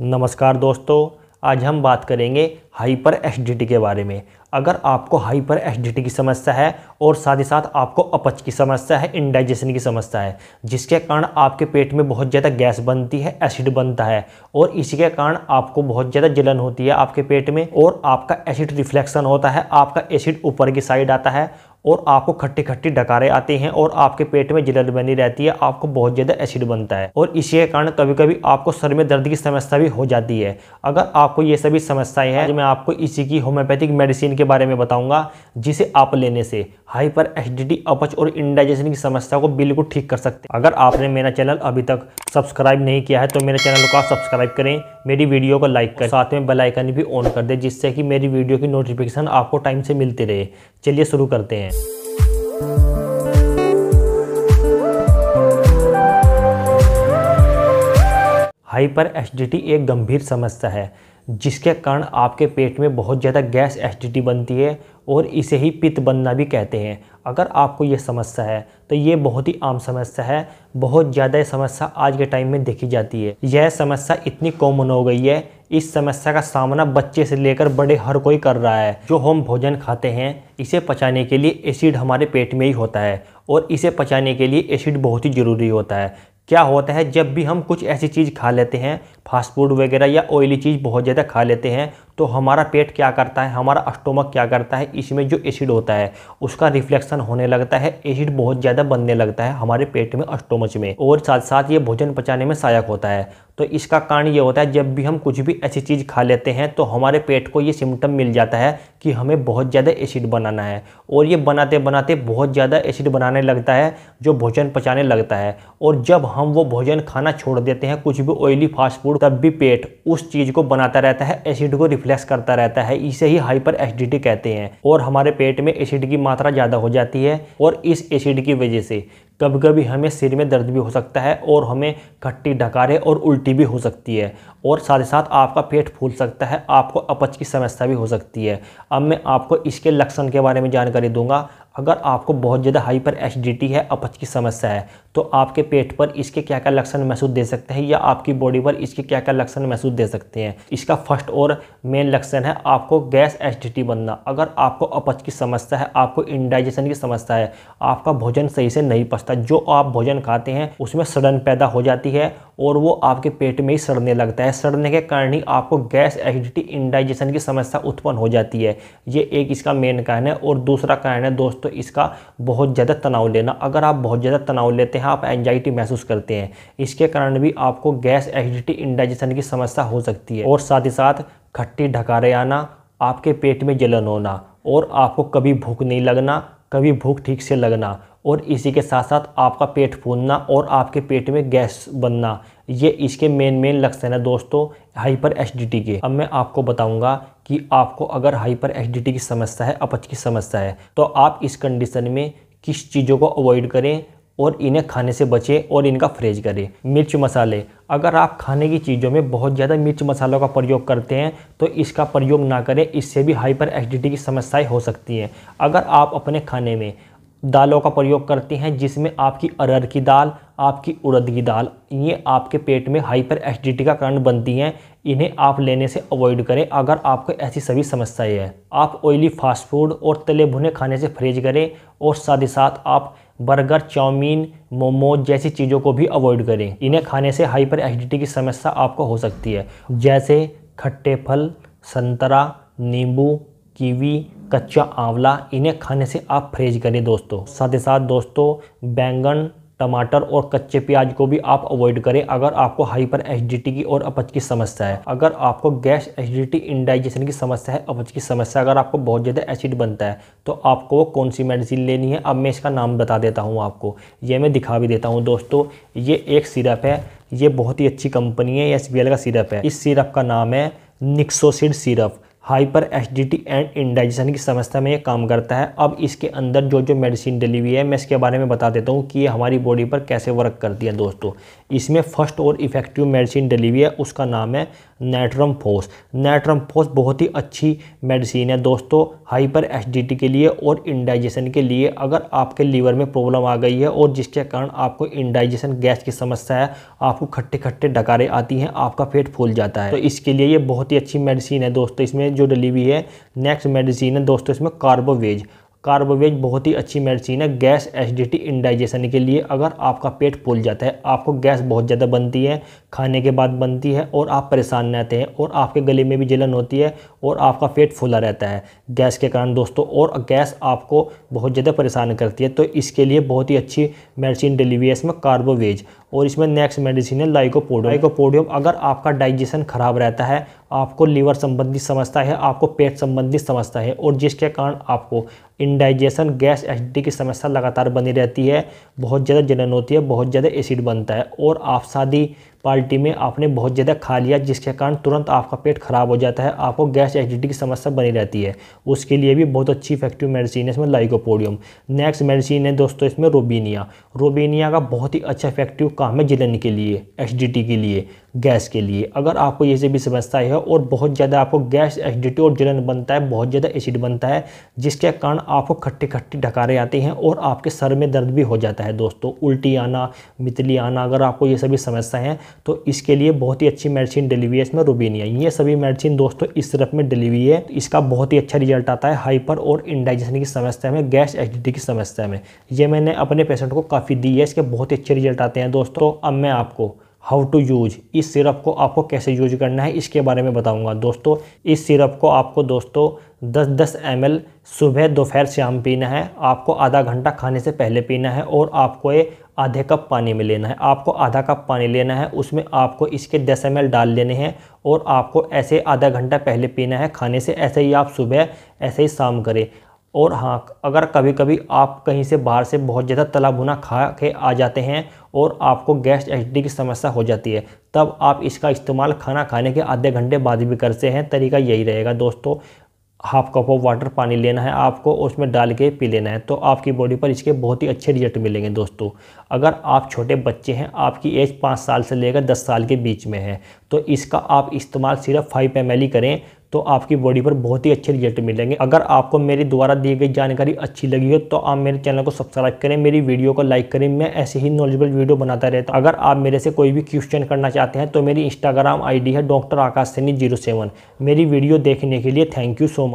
नमस्कार दोस्तों आज हम बात करेंगे हाइपर एसडीटी के बारे में अगर आपको हाइपर एसडीटी की समस्या है और साथ ही साथ आपको अपच की समस्या है इंडाइजेशन की समस्या है जिसके कारण आपके पेट में बहुत ज़्यादा गैस बनती है एसिड बनता है और इसी के कारण आपको बहुत ज़्यादा जलन होती है आपके पेट में और आपका एसिड रिफ्लेक्शन होता है आपका एसिड ऊपर की साइड आता है और आपको खट्टी खट्टी डकारे आते हैं और आपके पेट में जलन बनी रहती है आपको बहुत ज़्यादा एसिड बनता है और इसी के कारण कभी कभी आपको सर में दर्द की समस्या भी हो जाती है अगर आपको ये सभी समस्याएं हैं मैं आपको इसी की होम्योपैथिक मेडिसिन के बारे में बताऊंगा जिसे आप लेने से हाइपर एसिडिटी अपच और इंडाइजेशन की समस्या को बिल्कुल ठीक कर सकते हैं अगर आपने मेरा चैनल अभी तक सब्सक्राइब नहीं किया है तो मेरे चैनल को आप सब्सक्राइब करें मेरी वीडियो को लाइक कर साथ में बेल आइकन भी ऑन कर दे जिससे कि मेरी वीडियो की नोटिफिकेशन आपको टाइम से मिलती रहे चलिए शुरू करते हैं हाइपर एसडीटी एक गंभीर समस्या है जिसके कारण आपके पेट में बहुत ज़्यादा गैस एसिडिटी बनती है और इसे ही पित्त बनना भी कहते हैं अगर आपको ये समस्या है तो ये बहुत ही आम समस्या है बहुत ज़्यादा समस्या आज के टाइम में देखी जाती है यह समस्या इतनी कॉमन हो गई है इस समस्या का सामना बच्चे से लेकर बड़े हर कोई कर रहा है जो हम भोजन खाते हैं इसे पचाने के लिए एसिड हमारे पेट में ही होता है और इसे पचाने के लिए एसिड बहुत ही ज़रूरी होता है क्या होता है जब भी हम कुछ ऐसी चीज़ खा लेते हैं फास्ट फूड वगैरह या ऑयली चीज़ बहुत ज़्यादा खा लेते हैं तो हमारा पेट क्या करता है हमारा स्टोमक क्या करता है इसमें जो एसिड होता है उसका रिफ्लेक्शन होने लगता है एसिड बहुत ज़्यादा बनने लगता है हमारे पेट में अस्टोमच में और साथ साथ ये भोजन पचाने में सहायक होता है तो इसका कारण ये होता है जब भी हम कुछ भी ऐसी चीज़ खा लेते हैं तो हमारे पेट को ये सिम्टम मिल जाता है कि हमें बहुत ज़्यादा एसिड बनाना है और ये बनाते बनाते बहुत ज़्यादा एसिड बनाने लगता है जो भोजन पचाने लगता है और जब हम वो भोजन खाना छोड़ देते हैं कुछ भी ऑयली फास्ट फूड तब भी पेट उस चीज़ को बनाता रहता है एसिड को रिफ्लेक्ट रिफ्लेक्स करता रहता है इसे ही हाइपर एसिडिटी कहते हैं और हमारे पेट में एसिड की मात्रा ज़्यादा हो जाती है और इस एसिड की वजह से कभी कभी हमें सिर में दर्द भी हो सकता है और हमें खट्टी डकारे और उल्टी भी हो सकती है और साथ ही साथ आपका पेट फूल सकता है आपको अपच की समस्या भी हो सकती है अब मैं आपको इसके लक्षण के बारे में जानकारी दूंगा अगर आपको बहुत ज़्यादा हाइपर एसिडिटी है अपच की समस्या है तो आपके पेट पर इसके क्या क्या लक्षण महसूस दे सकते हैं या आपकी बॉडी पर इसके क्या क्या लक्षण महसूस दे सकते हैं इसका फर्स्ट और मेन लक्षण है आपको गैस एसिडिटी बनना अगर आपको अपच की समस्या है आपको इंडाइजेशन की समस्या है आपका भोजन सही से नहीं पचता जो आप भोजन खाते हैं उसमें सड़न पैदा हो जाती है और वो आपके पेट में ही सड़ने लगता है सड़ने के कारण ही आपको गैस एसिडिटी इंडाइजेशन की समस्या उत्पन्न हो जाती है ये एक इसका मेन कारण है और दूसरा कारण है दोस्तों इसका बहुत ज़्यादा तनाव लेना अगर आप बहुत ज़्यादा तनाव लेते हैं यहाँ आप एंजाइटी महसूस करते हैं इसके कारण भी आपको गैस एसिडिटी इंडाइजेशन की समस्या हो सकती है और साथ ही साथ खट्टी ढकारे आना आपके पेट में जलन होना और आपको कभी भूख नहीं लगना कभी भूख ठीक से लगना और इसी के साथ साथ आपका पेट फूलना और आपके पेट में गैस बनना ये इसके मेन मेन लक्षण है दोस्तों हाइपर एसिडिटी के अब मैं आपको बताऊंगा कि आपको अगर हाइपर एसिडिटी की समस्या है अपच की समस्या है तो आप इस कंडीशन में किस चीज़ों को अवॉइड करें और इन्हें खाने से बचें और इनका फ्रेज करें मिर्च मसाले अगर आप खाने की चीज़ों में बहुत ज़्यादा मिर्च मसालों का प्रयोग करते हैं तो इसका प्रयोग ना करें इससे भी हाइपर एसिडिटी की समस्याएं हो सकती हैं अगर आप अपने खाने में दालों का प्रयोग करते हैं जिसमें आपकी अरहर की दाल आपकी उड़द की दाल ये आपके पेट में हाइपर एसिडिटी का कारण बनती हैं इन्हें आप लेने से अवॉइड करें अगर आपको ऐसी सभी समस्याएं हैं आप ऑयली फास्ट फूड और तले भुने खाने से फ्रेज करें और साथ ही साथ आप बर्गर चाउमीन मोमोज जैसी चीज़ों को भी अवॉइड करें इन्हें खाने से हाइपर एसिडिटी की समस्या आपको हो सकती है जैसे खट्टे फल संतरा नींबू कीवी कच्चा आंवला इन्हें खाने से आप फ्रेज करें दोस्तों साथ ही साथ दोस्तों बैंगन टमाटर और कच्चे प्याज को भी आप अवॉइड करें अगर आपको हाइपर एसिडिटी की और अपच की समस्या है अगर आपको गैस एसिडिटी इंडाइजेशन की समस्या है अपच की समस्या अगर आपको बहुत ज़्यादा एसिड बनता है तो आपको कौन सी मेडिसिन लेनी है अब मैं इसका नाम बता देता हूँ आपको ये मैं दिखा भी देता हूँ दोस्तों ये एक सिरप है ये बहुत ही अच्छी कंपनी है एस का सिरप है इस सिरप का नाम है Nixocid syrup hyper acidity and indigestion की समस्या में ये काम करता है अब इसके अंदर जो जो मेडिसिन डली हुई है मैं इसके बारे में बता देता हूँ कि ये हमारी बॉडी पर कैसे वर्क करती है दोस्तों इसमें फर्स्ट और इफ़ेक्टिव मेडिसिन डली हुई है उसका नाम है नेट्रम फोस नेट्रम फोस बहुत ही अच्छी मेडिसिन है दोस्तों हाइपर एसिडिटी के लिए और इंडाइजेशन के लिए अगर आपके लीवर में प्रॉब्लम आ गई है और जिसके कारण आपको इंडाइजेशन गैस की समस्या है आपको खट्टे खट्टे डकारें आती हैं आपका पेट फूल जाता है तो इसके लिए ये बहुत ही अच्छी मेडिसिन है दोस्तों इसमें जो डली हुई है नेक्स्ट मेडिसिन है दोस्तों इसमें कार्बोवेज कार्बोवेज बहुत ही अच्छी मेडिसिन है गैस एसिडिटी इंडाइजेशन के लिए अगर आपका पेट फूल जाता है आपको गैस बहुत ज़्यादा बनती है खाने के बाद बनती है और आप परेशान रहते हैं और आपके गले में भी जलन होती है और आपका पेट फूला रहता है गैस के कारण दोस्तों और गैस आपको बहुत ज़्यादा परेशान करती है तो इसके लिए बहुत ही अच्छी मेडिसिन डली हुई है इसमें कार्बोवेज और इसमें नेक्स्ट मेडिसिन है लाइकोपोडियम लाइकोपोडियम अगर आपका डाइजेशन ख़राब रहता है आपको लीवर संबंधी समस्या है आपको पेट संबंधी समस्या है और जिसके कारण आपको इंडाइजेशन गैस एसिडी की समस्या लगातार बनी रहती है बहुत ज़्यादा जलन होती है बहुत ज़्यादा एसिड बनता है और आप शादी पार्टी में आपने बहुत ज़्यादा खा लिया जिसके कारण तुरंत आपका पेट ख़राब हो जाता है आपको गैस एसिडिटी की समस्या बनी रहती है उसके लिए भी बहुत अच्छी इफेक्टिव मेडिसिन है इसमें लाइकोपोडियम नेक्स्ट मेडिसिन है दोस्तों इसमें रोबीनिया रोबीनिया का बहुत ही अच्छा इफेक्टिव काम है जिलन के लिए एसिडिटी के लिए गैस के लिए अगर आपको ये से भी समस्या है और बहुत ज़्यादा आपको गैस एसिडिटी और जलन बनता है बहुत ज़्यादा एसिड बनता है जिसके कारण आपको खट्टी खट्टी ढकारे आते हैं और आपके सर में दर्द भी हो जाता है दोस्तों उल्टी आना मितली आना अगर आपको ये सभी समस्या है तो इसके लिए बहुत ही अच्छी मेडिसिन डिली हुई है इसमें रूबीनिया ये सभी मेडिसिन दोस्तों इस सिरप में डिली हुई है इसका बहुत ही अच्छा रिजल्ट आता है हाइपर और इंडाइजेशन की समस्या में गैस एसिडिटी की समस्या में ये मैंने अपने पेशेंट को काफ़ी दी है इसके बहुत ही अच्छे रिजल्ट आते हैं दोस्तों तो अब मैं आपको हाउ टू यूज इस सिरप को आपको कैसे यूज करना है इसके बारे में बताऊंगा दोस्तों इस सिरप को आपको दोस्तों 10 10 एम सुबह दोपहर शाम पीना है आपको आधा घंटा खाने से पहले पीना है और आपको ये आधे कप पानी में लेना है आपको आधा कप पानी लेना है उसमें आपको इसके दस एम डाल लेने हैं और आपको ऐसे आधा घंटा पहले पीना है खाने से ऐसे ही आप सुबह ऐसे ही शाम करें और हाँ अगर कभी कभी आप कहीं से बाहर से बहुत ज़्यादा तला भुना खा के आ जाते हैं और आपको गैस एसिडिटी की समस्या हो जाती है तब आप इसका इस्तेमाल खाना खाने के आधे घंटे बाद भी करते हैं तरीका यही रहेगा दोस्तों हाफ कप ऑफ वाटर पानी लेना है आपको उसमें डाल के पी लेना है तो आपकी बॉडी पर इसके बहुत ही अच्छे रिजल्ट मिलेंगे दोस्तों अगर आप छोटे बच्चे हैं आपकी एज पाँच साल से लेकर दस साल के बीच में है तो इसका आप इस्तेमाल सिर्फ फाइव एम करें तो आपकी बॉडी पर बहुत ही अच्छे रिजल्ट मिलेंगे अगर आपको मेरी द्वारा दी गई जानकारी अच्छी लगी हो तो आप मेरे चैनल को सब्सक्राइब करें मेरी वीडियो को लाइक करें मैं ऐसे ही नॉलेजेबल वीडियो बनाता रहता हूँ अगर आप मेरे से कोई भी क्वेश्चन करना चाहते हैं तो मेरी इंस्टाग्राम आईडी है doctor Akash Saini zero seven मेरी वीडियो देखने के लिए थैंक यू सो मच